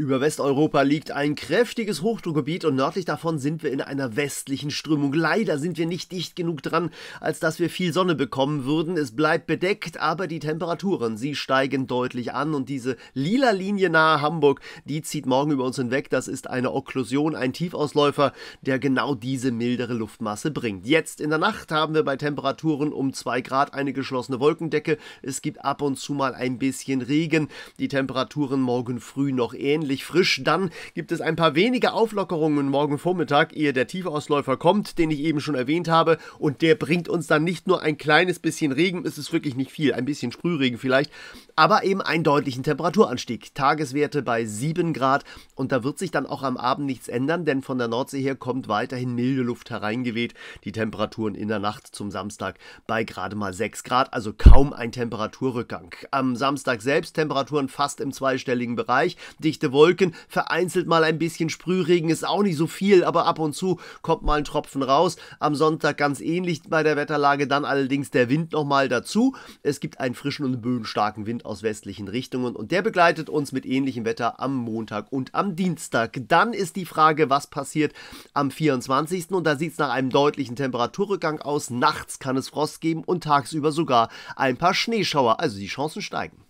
Über Westeuropa liegt ein kräftiges Hochdruckgebiet und nördlich davon sind wir in einer westlichen Strömung. Leider sind wir nicht dicht genug dran, als dass wir viel Sonne bekommen würden. Es bleibt bedeckt, aber die Temperaturen, sie steigen deutlich an und diese lila Linie nahe Hamburg, die zieht morgen über uns hinweg. Das ist eine Okklusion, ein Tiefausläufer, der genau diese mildere Luftmasse bringt. Jetzt in der Nacht haben wir bei Temperaturen um zwei Grad eine geschlossene Wolkendecke. Es gibt ab und zu mal ein bisschen Regen. Die Temperaturen morgen früh noch ähnlich ähnlich frisch. Dann gibt es ein paar wenige Auflockerungen morgen Vormittag, ehe der Tiefausläufer kommt, den ich eben schon erwähnt habe. Und der bringt uns dann nicht nur ein kleines bisschen Regen, es ist wirklich nicht viel, ein bisschen Sprühregen vielleicht, aber eben einen deutlichen Temperaturanstieg. Tageswerte bei 7 Grad und da wird sich dann auch am Abend nichts ändern, denn von der Nordsee her kommt weiterhin milde Luft hereingeweht. Die Temperaturen in der Nacht zum Samstag bei gerade mal 6 Grad, also kaum ein Temperaturrückgang. Am Samstag selbst Temperaturen fast im zweistelligen Bereich, dichte Wolken Wolken, vereinzelt mal ein bisschen Sprühregen ist auch nicht so viel, aber ab und zu kommt mal ein Tropfen raus. Am Sonntag ganz ähnlich bei der Wetterlage, dann allerdings der Wind nochmal dazu. Es gibt einen frischen und böenstarken Wind aus westlichen Richtungen und der begleitet uns mit ähnlichem Wetter am Montag und am Dienstag. Dann ist die Frage, was passiert am 24. und da sieht es nach einem deutlichen Temperaturrückgang aus. Nachts kann es Frost geben und tagsüber sogar ein paar Schneeschauer. Also die Chancen steigen.